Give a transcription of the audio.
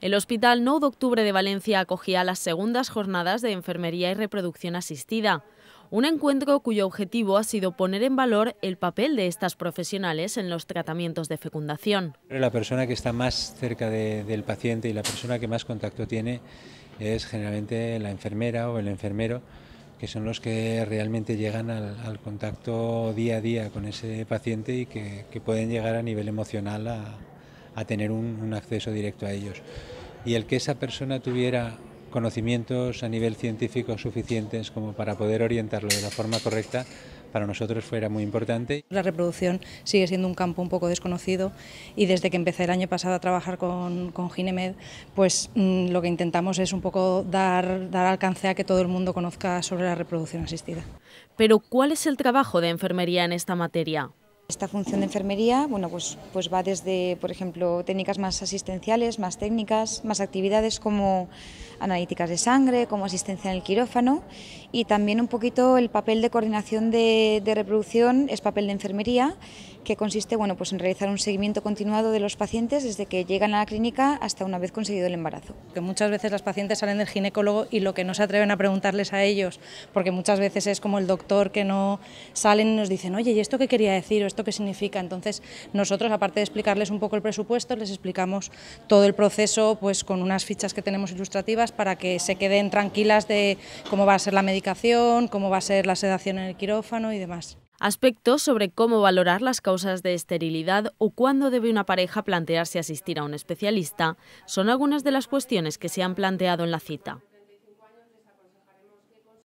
El Hospital Nou de Octubre de Valencia acogía las segundas jornadas de enfermería y reproducción asistida. Un encuentro cuyo objetivo ha sido poner en valor el papel de estas profesionales en los tratamientos de fecundación. La persona que está más cerca del paciente y la persona que más contacto tiene es generalmente la enfermera o el enfermero, que son los que realmente llegan al, contacto día a día con ese paciente y que pueden llegar a nivel emocional a, a tener un, acceso directo a ellos. Y el que esa persona tuviera conocimientos a nivel científico suficientes como para poder orientarlo de la forma correcta para nosotros fuera muy importante. La reproducción sigue siendo un campo un poco desconocido y desde que empecé el año pasado a trabajar con, con Ginemed, pues mm, lo que intentamos es un poco dar, dar alcance a que todo el mundo conozca sobre la reproducción asistida. Pero ¿cuál es el trabajo de enfermería en esta materia? Esta función de enfermería bueno, pues, pues va desde, por ejemplo, técnicas más asistenciales, más técnicas, más actividades como analíticas de sangre, como asistencia en el quirófano y también un poquito el papel de coordinación de, reproducción es papel de enfermería, que consiste bueno, pues en realizar un seguimiento continuado de los pacientes desde que llegan a la clínica hasta una vez conseguido el embarazo. Que muchas veces las pacientes salen del ginecólogo y lo que no se atreven a preguntarles a ellos, porque muchas veces es como el doctor que no salen y nos dicen, oye, ¿y esto qué quería decir o esto qué significa? Entonces nosotros, aparte de explicarles un poco el presupuesto, les explicamos todo el proceso pues, con unas fichas que tenemos ilustrativas para que se queden tranquilas de cómo va a ser la medicación, cómo va a ser la sedación en el quirófano y demás. Aspectos sobre cómo valorar las causas de esterilidad o cuándo debe una pareja plantearse asistir a un especialista son algunas de las cuestiones que se han planteado en la cita.